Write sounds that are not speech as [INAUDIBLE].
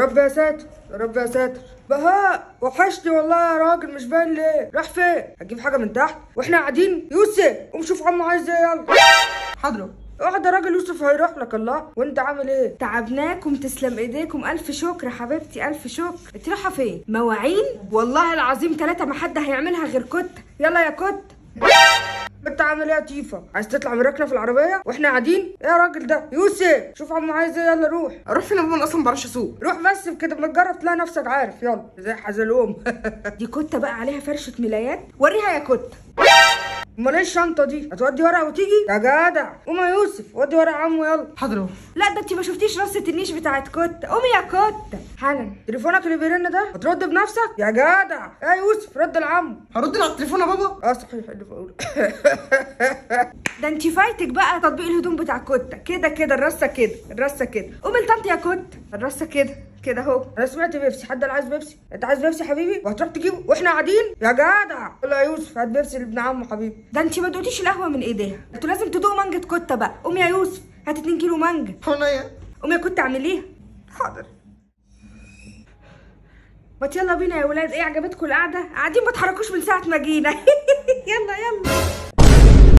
ربي يا ساتر ربي يا ساتر بهاء وحشتي والله يا راجل مش باين ليه راح فين هتجيب حاجه من تحت واحنا قاعدين يوسف قوم شوف عمه عايز ايه يلا اقعد يا راجل يوسف هيروح لك الله وانت عامل ايه تعبناكم تسلم ايديكم الف شكر حبيبتي الف شكر انت رايحه فين مواعين والله العظيم ثلاثه ما حد هيعملها غير كت يلا يا كت انت عامل ايه يا تيفا عايز تطلع من ركنه في العربيه واحنا قاعدين ايه يا راجل ده يوسف شوف عمو عايز ايه يلا روح اروح فين انا اصلا ما بعرفش اسوق روح بس كده ما تجرب تلاقي نفسك عارف يلا زي حزلوم [LAUGHS] دي كوته بقى عليها فرشه ملايات وريها يا كوته امال ايه الشنطه دي هتودي ورقه وتيجي يا جدع قوم يا يوسف ودي ورقه عمو يلا حاضر لا ده انت ما شفتيش رصه النيش بتاعت كوتا قومي يا كوتا حالا تليفونك اللي بيرن ده هترد بنفسك يا جدع يا يوسف رد لعمو هرد على التليفون يا بابا اه صحيح اللي بقوله [LAUGHS] ده انت فايتك بقى تطبيق الهدوم بتاع كوتا كده كده الرصه كده الرصه كده قومي لطنط يا كوتا الرصه كده كده اهو انا سمعت بيبسي حد عايز بيبسي انت عايز بيبسي يا حبيبي وهتروح تجيبه واحنا قاعدين يا جدع لا يا يوسف هات بيبسي لابن عمه حبيبي ده انت ما دوقتيش القهوه من ايديها انتوا لازم تدوقوا مانجا كوته بقى قوم يا يوسف هات 2 كيلو مانجا حنيا قوم يا كوته اعمليها حاضر ما يلا بينا يا ولاد ايه عجبتكم القعده قاعدين ما تحركوش من ساعه ما جينا [LAUGHS] يلا يلا